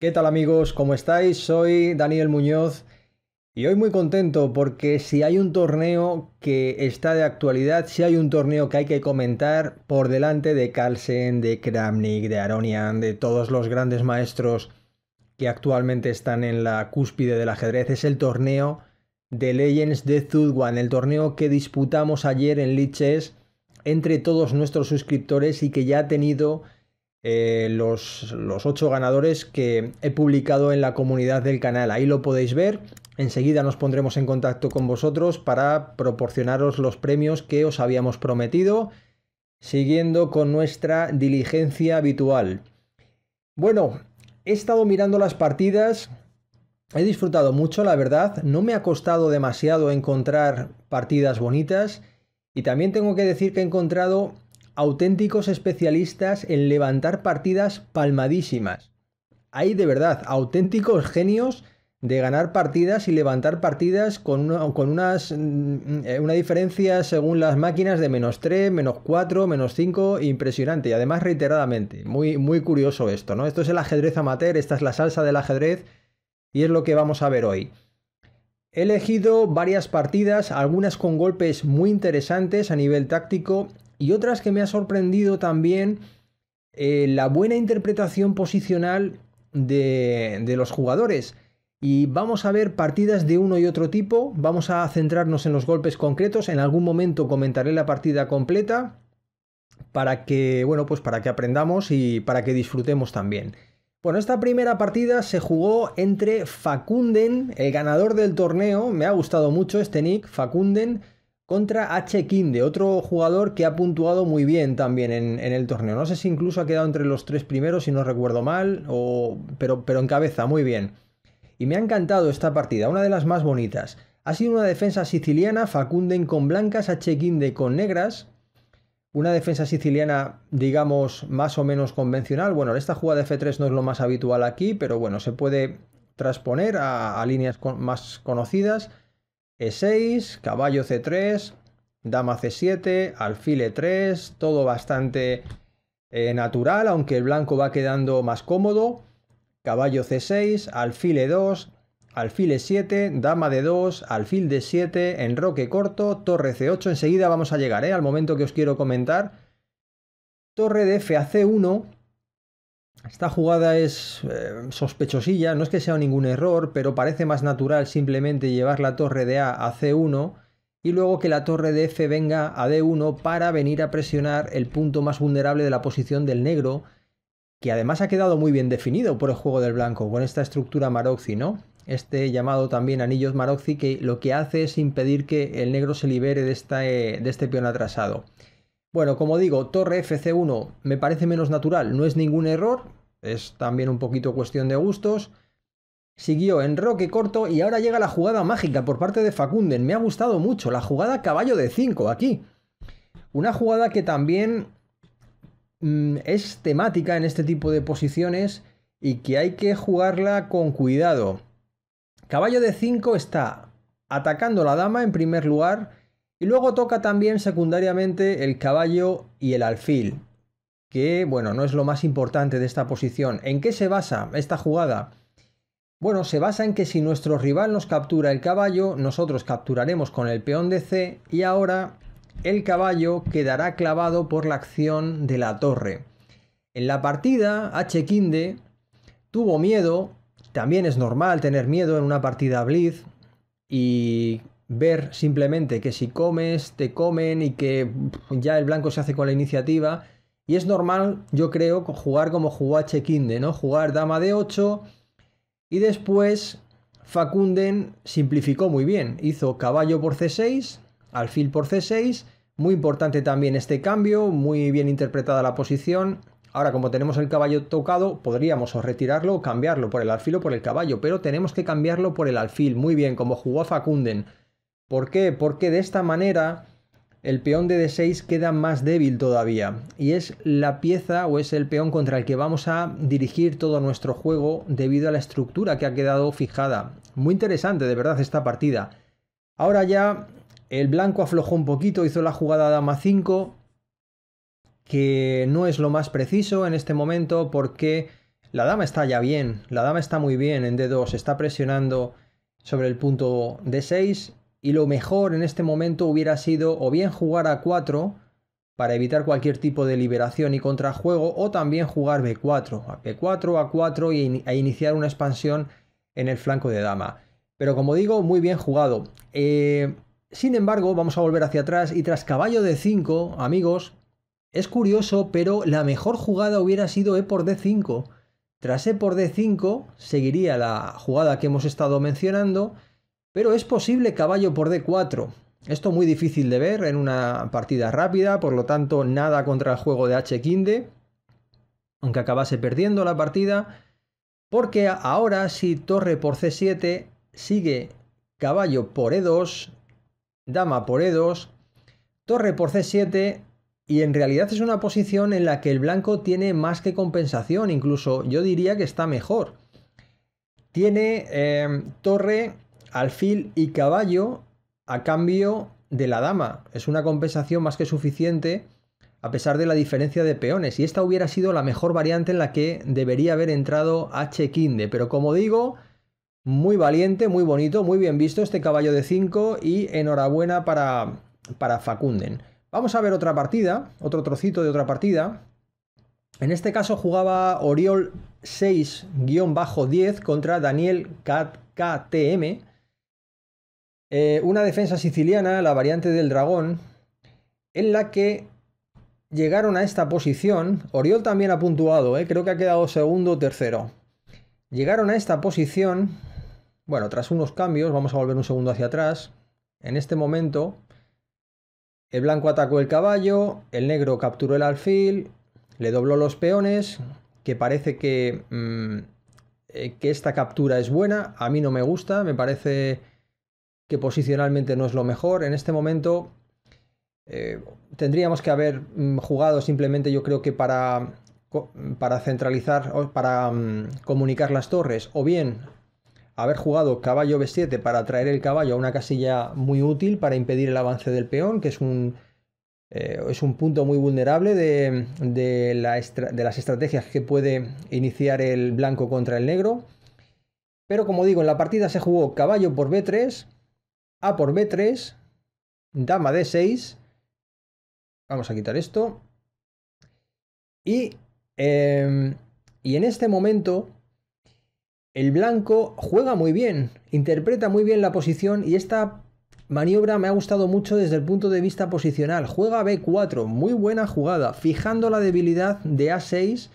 ¿Qué tal amigos? ¿Cómo estáis? Soy Daniel Muñoz y hoy muy contento porque si hay un torneo que está de actualidad, si hay un torneo que hay que comentar por delante de Carlsen, de Kramnik, de Aronian, de todos los grandes maestros que actualmente están en la cúspide del ajedrez, es el torneo de Legends de Zudwan, el torneo que disputamos ayer en Liches entre todos nuestros suscriptores y que ya ha tenido eh, los, los ocho ganadores que he publicado en la comunidad del canal. Ahí lo podéis ver Enseguida nos pondremos en contacto con vosotros para proporcionaros los premios que os habíamos prometido, siguiendo con nuestra diligencia habitual. Bueno, he estado mirando las partidas, he disfrutado mucho, la verdad, no me ha costado demasiado encontrar partidas bonitas y también tengo que decir que he encontrado auténticos especialistas en levantar partidas palmadísimas. Hay de verdad auténticos genios de ganar partidas y levantar partidas con, una, con unas, mm, mm, eh, una diferencia según las máquinas de menos 3, menos 4, menos 5, impresionante y además reiteradamente. Muy, muy curioso esto, ¿no? Esto es el ajedrez amateur, esta es la salsa del ajedrez y es lo que vamos a ver hoy. He elegido varias partidas, algunas con golpes muy interesantes a nivel táctico y otras que me ha sorprendido también eh, la buena interpretación posicional de, de los jugadores y vamos a ver partidas de uno y otro tipo, vamos a centrarnos en los golpes concretos, en algún momento comentaré la partida completa para que, bueno, pues para que aprendamos y para que disfrutemos también. Bueno, esta primera partida se jugó entre Facunden, el ganador del torneo, me ha gustado mucho este nick, Facunden, contra H. Kinde, otro jugador que ha puntuado muy bien también en, el torneo. No sé si incluso ha quedado entre los tres primeros, si no recuerdo mal, o... pero, pero en cabeza, muy bien y me ha encantado esta partida, una de las más bonitas. Ha sido una defensa siciliana, Facunden con blancas, H. con negras. Una defensa siciliana, digamos, más o menos convencional. Bueno, esta jugada de F3 no es lo más habitual aquí, pero bueno, se puede transponer a, líneas más conocidas. E6, caballo C3, dama C7, alfil E3, todo bastante eh, natural, aunque el blanco va quedando más cómodo caballo c6, alfil e2, alfil e7, dama de 2, alfil de 7, enroque corto, torre c8. Enseguida vamos a llegar ¿eh? al momento que os quiero comentar. Torre de f a c1. Esta jugada es eh, sospechosilla, no es que sea ningún error, pero parece más natural simplemente llevar la torre de a a c1 y luego que la torre de f venga a d1 para venir a presionar el punto más vulnerable de la posición del negro que además ha quedado muy bien definido por el juego del blanco, con esta estructura Maroxi, ¿no? Este llamado también anillos Maroxi, que lo que hace es impedir que el negro se libere de, eh, de este peón atrasado. Bueno, como digo, torre FC1 me parece menos natural, no es ningún error, es también un poquito cuestión de gustos. Siguió en roque corto y ahora llega la jugada mágica por parte de Facunden. Me ha gustado mucho la jugada caballo de 5 aquí. Una jugada que también Mm, es temática en este tipo de posiciones y que hay que jugarla con cuidado. Caballo de 5 está atacando la dama en primer lugar y luego toca también secundariamente el caballo y el alfil, que bueno, no es lo más importante de esta posición. ¿En qué se basa esta jugada? Bueno, se basa en que si nuestro rival nos captura el caballo, nosotros capturaremos con el peón de C y ahora el caballo quedará clavado por la acción de la torre. En la partida, H. Kinde tuvo miedo, también es normal tener miedo en una partida Blitz y ver simplemente que si comes, te comen y que ya el blanco se hace con la iniciativa. Y es normal, yo creo, jugar como jugó H. Kinde, ¿no? Jugar dama de 8 y después Facunden simplificó muy bien. Hizo caballo por C6, alfil por c6. Muy importante también este cambio, muy bien interpretada la posición. Ahora, como tenemos el caballo tocado, podríamos o retirarlo o cambiarlo por el alfil o por el caballo, pero tenemos que cambiarlo por el alfil, muy bien, como jugó Facunden. ¿Por qué? Porque de esta manera el peón de d6 queda más débil todavía, y es la pieza o es el peón contra el que vamos a dirigir todo nuestro juego debido a la estructura que ha quedado fijada. Muy interesante, de verdad, esta partida. Ahora ya el blanco aflojó un poquito, hizo la jugada dama 5, que no es lo más preciso en este momento porque la dama está ya bien, la dama está muy bien en D2, está presionando sobre el punto D6 y lo mejor en este momento hubiera sido o bien jugar a 4 para evitar cualquier tipo de liberación y contrajuego o también jugar B4, B4 a 4 y iniciar una expansión en el flanco de dama. Pero como digo, muy bien jugado. Eh, sin embargo, vamos a volver hacia atrás y tras caballo de 5, amigos, es curioso, pero la mejor jugada hubiera sido E por D5. Tras E por D5 seguiría la jugada que hemos estado mencionando, pero es posible caballo por D4. Esto muy difícil de ver en una partida rápida, por lo tanto nada contra el juego de H. Kinde, aunque acabase perdiendo la partida, porque ahora si torre por C7 sigue caballo por E2, dama por E2, torre por C7 y en realidad es una posición en la que el blanco tiene más que compensación, incluso yo diría que está mejor. Tiene eh, torre, alfil y caballo a cambio de la dama. Es una compensación más que suficiente a pesar de la diferencia de peones. Y esta hubiera sido la mejor variante en la que debería haber entrado H. Kinde, Pero como digo, muy valiente, muy bonito, muy bien visto este caballo de 5 y enhorabuena para, para Facunden. Vamos a ver otra partida, otro trocito de otra partida. En este caso jugaba Oriol 6-10 contra Daniel KTM. Eh, una defensa siciliana, la variante del dragón, en la que llegaron a esta posición. Oriol también ha puntuado, eh, creo que ha quedado segundo o tercero. Llegaron a esta posición bueno, tras unos cambios, vamos a volver un segundo hacia atrás. En este momento, el blanco atacó el caballo, el negro capturó el alfil, le dobló los peones, que parece que, mm, eh, que esta captura es buena. A mí no me gusta, me parece que posicionalmente no es lo mejor. En este momento eh, tendríamos que haber mm, jugado simplemente, yo creo que para, para centralizar, para mm, comunicar las torres, o bien haber jugado caballo b7 para traer el caballo a una casilla muy útil para impedir el avance del peón, que es un, eh, es un punto muy vulnerable de, de, las estrategias que puede iniciar el blanco contra el negro. Pero como digo, en la partida se jugó caballo por b3, a por b3, dama d6. Vamos a quitar esto. Y, em, y en este momento el blanco juega muy bien, interpreta muy bien la posición y esta maniobra me ha gustado mucho desde el punto de vista posicional. Juega B4, muy buena jugada, fijando la debilidad de A6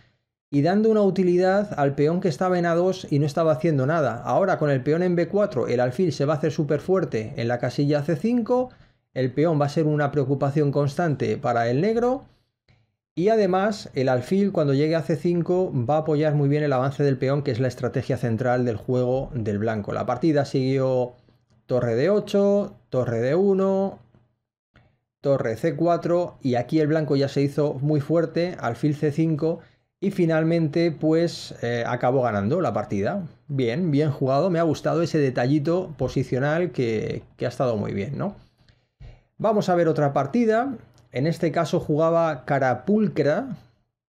y dando una utilidad al peón que estaba en A2 y no estaba haciendo nada. Ahora con el peón en B4 el alfil se va a hacer súper fuerte en la casilla C5, el peón va a ser una preocupación constante para el negro y además, el alfil cuando llegue a C5 va a apoyar muy bien el avance del peón, que es la estrategia central del juego del blanco. La partida siguió torre de 8, torre de 1, torre C4 y aquí el blanco ya se hizo muy fuerte, alfil C5 y finalmente pues eh, acabó ganando la partida. Bien, bien jugado, me ha gustado ese detallito posicional que, que ha estado muy bien, ¿no? Vamos a ver otra partida en este caso jugaba Carapulcra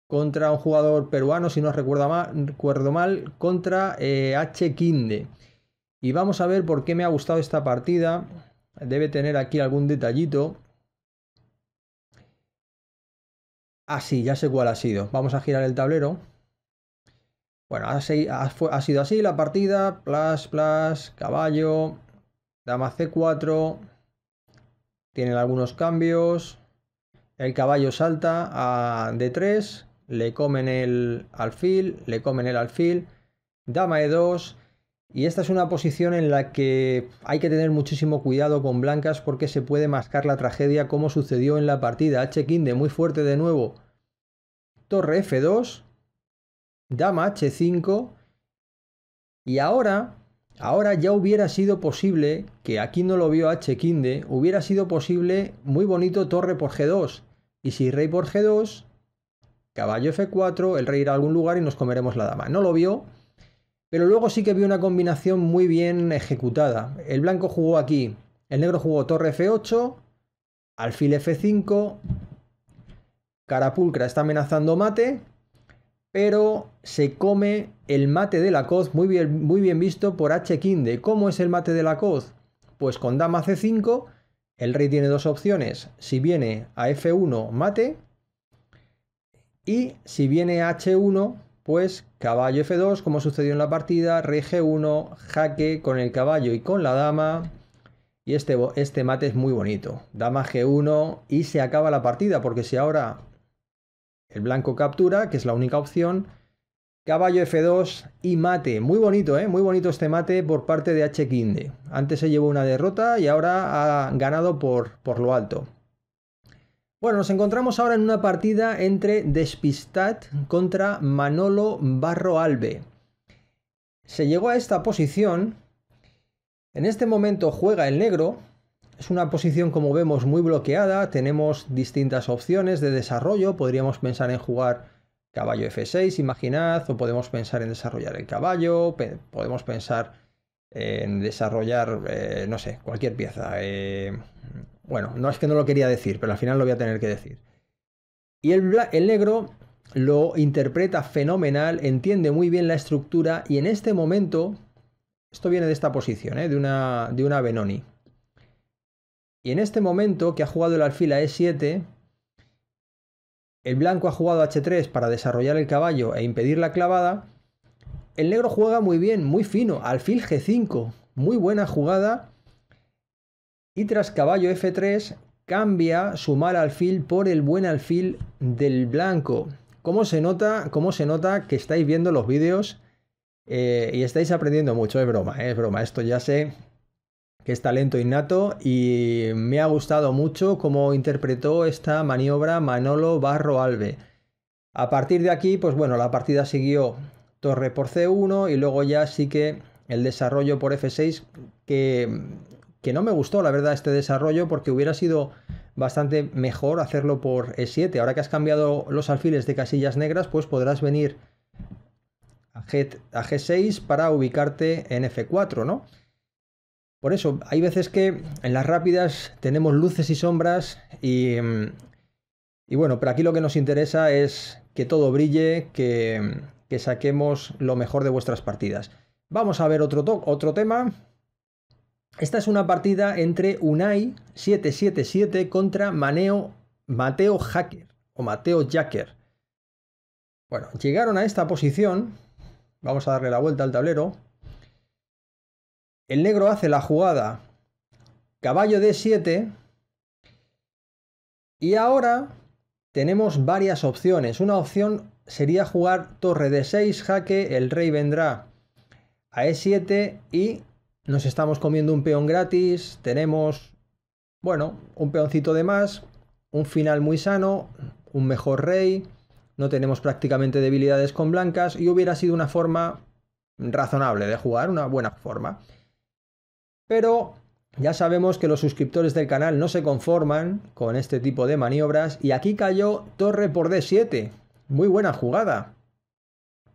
contra un jugador peruano, si no recuerdo mal, mal contra eh, H. Quinde. Y vamos a ver por qué me ha gustado esta partida. Debe tener aquí algún detallito. Ah, sí, ya sé cuál ha sido. Vamos a girar el tablero. Bueno, ha, sido así la partida. Plas, plas, caballo. Dama C4. Tienen algunos cambios. El caballo salta a D3, le comen el alfil, le comen el alfil, dama E2. Y esta es una posición en la que hay que tener muchísimo cuidado con blancas porque se puede mascar la tragedia como sucedió en la partida. h 15 de muy fuerte de nuevo. Torre F2. Dama H5. Y ahora Ahora ya hubiera sido posible, que aquí no lo vio H. Kinde, hubiera sido posible muy bonito torre por G2. Y si rey por G2, caballo F4, el rey irá a algún lugar y nos comeremos la dama. No lo vio, pero luego sí que vio una combinación muy bien ejecutada. El blanco jugó aquí, el negro jugó torre F8, alfil F5, carapulcra está amenazando mate, pero se come el mate de la coz, muy bien, muy bien visto por H. Kinde. ¿Cómo es el mate de la coz? Pues con dama C5, el rey tiene dos opciones. Si viene a F1, mate. Y si viene a H1, pues caballo F2, como sucedió en la partida, rey G1, jaque con el caballo y con la dama. Y este, este mate es muy bonito. Dama G1 y se acaba la partida, porque si ahora el blanco captura, que es la única opción. Caballo F2 y mate. Muy bonito, ¿eh? Muy bonito este mate por parte de H. Quinde. Antes se llevó una derrota y ahora ha ganado por, por lo alto. Bueno, nos encontramos ahora en una partida entre Despistat contra Manolo Barro Alve. Se llegó a esta posición. En este momento juega el negro, es una posición como vemos muy bloqueada, tenemos distintas opciones de desarrollo, podríamos pensar en jugar caballo F6, imaginad, o podemos pensar en desarrollar el caballo, podemos pensar en desarrollar, eh, no sé, cualquier pieza. Eh, bueno, no es que no lo quería decir, pero al final lo voy a tener que decir. Y el, negro lo interpreta fenomenal, entiende muy bien la estructura y en este momento, esto viene de esta posición, eh, de, una, de una Benoni, y en este momento que ha jugado el alfil a E7, el blanco ha jugado H3 para desarrollar el caballo e impedir la clavada. El negro juega muy bien, muy fino, alfil G5, muy buena jugada. Y tras caballo F3 cambia su mal alfil por el buen alfil del blanco. ¿Cómo se nota, cómo se nota que estáis viendo los vídeos eh, y estáis aprendiendo mucho? Es broma, es broma. Esto ya sé que es talento innato y me ha gustado mucho cómo interpretó esta maniobra Manolo Barro Alve. A partir de aquí, pues bueno, la partida siguió torre por C1 y luego ya sí que el desarrollo por F6 que, no me gustó la verdad este desarrollo porque hubiera sido bastante mejor hacerlo por E7. Ahora que has cambiado los alfiles de casillas negras, pues podrás venir a, a G6 para ubicarte en F4, ¿no? Por eso, hay veces que en las rápidas tenemos luces y sombras y, mm, bueno, pero aquí lo que nos interesa es que todo brille, que, saquemos lo mejor de vuestras partidas. Vamos a ver otro, otro tema. Esta es una partida entre Unai 777 contra Maneo, Mateo Hacker o Mateo Jacker. Bueno, llegaron a esta posición. Vamos a darle la vuelta al tablero. El negro hace la jugada caballo D7. Y ahora tenemos varias opciones. Una opción sería jugar torre D6, jaque, el rey vendrá a E7 y nos estamos comiendo un peón gratis. Tenemos, bueno, un peoncito de más, un final muy sano, un mejor rey. No tenemos prácticamente debilidades con blancas y hubiera sido una forma razonable de jugar, una buena forma. Pero ya sabemos que los suscriptores del canal no se conforman con este tipo de maniobras y aquí cayó torre por D7. Muy buena jugada.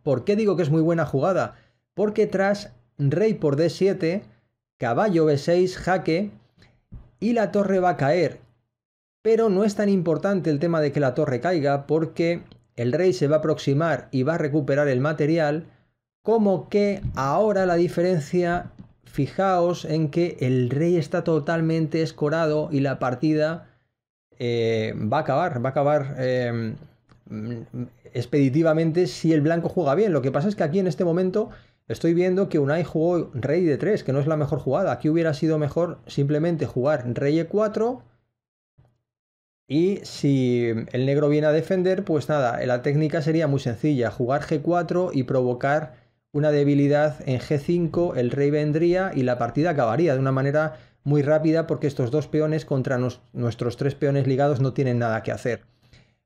¿Por qué digo que es muy buena jugada? Porque tras rey por D7, caballo B6, jaque y la torre va a caer. Pero no es tan importante el tema de que la torre caiga porque el rey se va a aproximar y va a recuperar el material, como que ahora la diferencia fijaos en que el rey está totalmente escorado y la partida eh, va a acabar, va a acabar em, expeditivamente si el blanco juega bien. Lo que pasa es que aquí en este momento estoy viendo que Unai jugó rey de 3, que no es la mejor jugada. Aquí hubiera sido mejor simplemente jugar rey e4. Y si el negro viene a defender, pues nada, la técnica sería muy sencilla, jugar g4 y provocar una debilidad en G5, el rey vendría y la partida acabaría de una manera muy rápida porque estos dos peones contra nuestros tres peones ligados no tienen nada que hacer.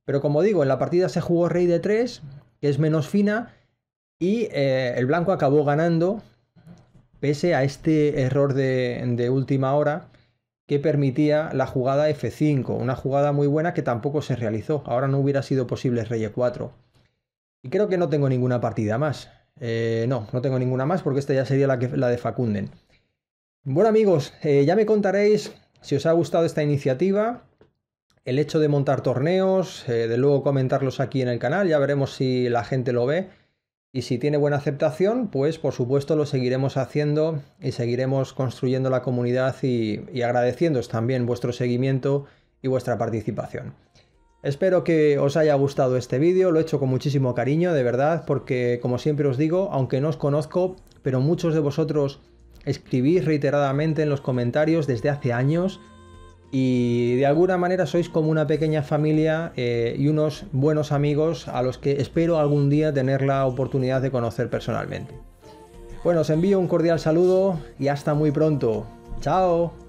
Pero como digo, en la partida se jugó rey de 3, que es menos fina, y eh, el blanco acabó ganando pese a este error de, de última hora que permitía la jugada F5, una jugada muy buena que tampoco se realizó. Ahora no hubiera sido posible rey E4. Y creo que no tengo ninguna partida más. Eh, no, no tengo ninguna más porque esta ya sería la, de Facunden. Bueno amigos, eh, ya me contaréis si os ha gustado esta iniciativa, el hecho de montar torneos, eh, de luego comentarlos aquí en el canal, ya veremos si la gente lo ve y si tiene buena aceptación, pues por supuesto lo seguiremos haciendo y seguiremos construyendo la comunidad y, y también vuestro seguimiento y vuestra participación. Espero que os haya gustado este vídeo, lo he hecho con muchísimo cariño, de verdad, porque como siempre os digo, aunque no os conozco, pero muchos de vosotros escribís reiteradamente en los comentarios desde hace años y de alguna manera sois como una pequeña familia eh, y unos buenos amigos a los que espero algún día tener la oportunidad de conocer personalmente. Bueno, os envío un cordial saludo y hasta muy pronto. ¡Chao!